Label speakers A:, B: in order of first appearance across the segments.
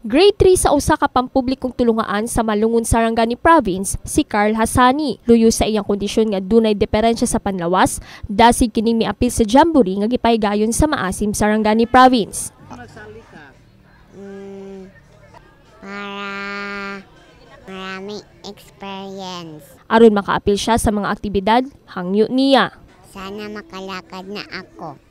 A: Grade 3 sa usa ka pampublikong tulungaan sa Malungon Sarangani Province si Carl Hasani luyo sa iyang kondisyon nga dunay diferensya sa panlawas dasig kining miapil sa jamboree nga gipaygayon sa Maasim Sarangani Province.
B: Mm, para marami experience.
A: Aron makaapil siya sa mga aktibidad, hangyo niya.
B: Sana makalakad na ako.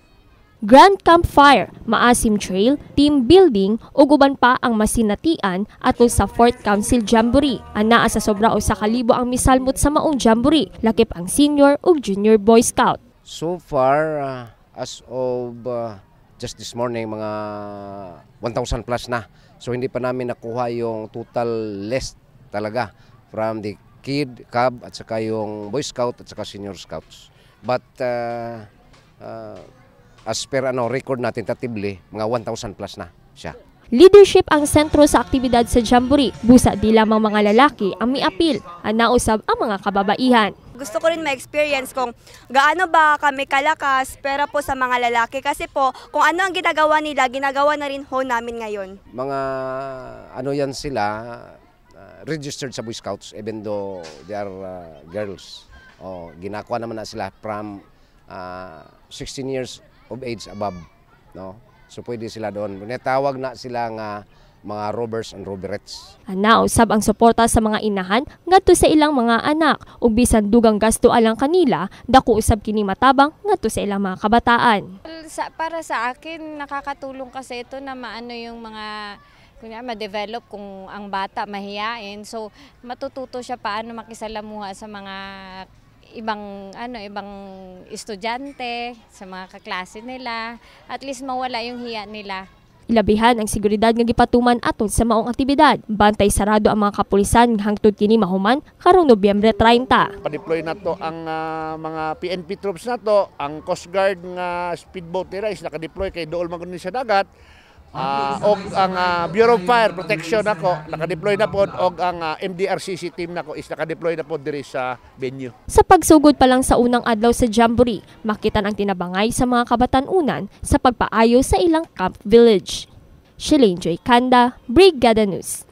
A: Grand Campfire, Maasim Trail, Team Building o guban pa ang masinatian atol sa 4th Council Jamboree. Anaa sa sobra o sa kalibo ang misalmot sa maong Jamboree, lakip ang senior o junior Boy Scout.
C: So far, uh, as of uh, just this morning, mga 1,000 plus na. So hindi pa namin nakuha yung total list talaga from the kid, cub, at saka yung Boy Scout at saka senior scouts. But uh, uh, as per ano, record natin tentatively, mga 1,000 plus na siya.
A: Leadership ang sentro sa aktibidad sa Jamboree. Busa di lamang mga lalaki ang miapil, ang nausab ang mga kababaihan. Gusto ko rin ma-experience kung gaano ba kami kalakas pera po sa mga lalaki kasi po kung ano ang ginagawa nila, ginagawa na rin ho namin ngayon.
C: Mga ano yan sila, uh, registered sa Boy Scouts even though they are uh, girls. Oh, ginakuha naman na sila from uh, ah, 16 years of age above. No? So pwede sila doon. Netawag na sila nga mga robbers and robberettes.
A: Ana ah, sab ang suporta sa mga inahan ngadto sa ilang mga anak ug bisan dugang gasto alang kanila dako usab kini matabang ngadto sa ilang mga kabataan.
B: Sa, para sa akin nakakatulong kasi ito na maano yung mga kunya ma-develop kung ang bata mahiyain. So matututo siya paano makisalamuha sa mga ibang ano ibang estudyante sa mga kaklase nila at least mawala yung hiya nila
A: Ilabihan ang seguridad nga gipatuman aton sa maong aktibidad. Bantay sarado ang mga kapulisan hangtod kini mahuman karong Nobyembre 30.
C: Padeploy na to ang uh, mga PNP troops na to, ang Coast Guard nga speedboat nila is nakadeploy kay dool man sa dagat uh, og ang uh, Bureau of Fire Protection nako nakadeploy na pod og ang uh, ah, MDRCC team nako is nakadeploy na pod diri sa venue.
A: Sa pagsugod pa lang sa unang adlaw sa Jamboree, makita ang tinabangay sa mga kabatanunan sa pagpaayo sa ilang camp village. Shalane Joy Kanda, Brigada News.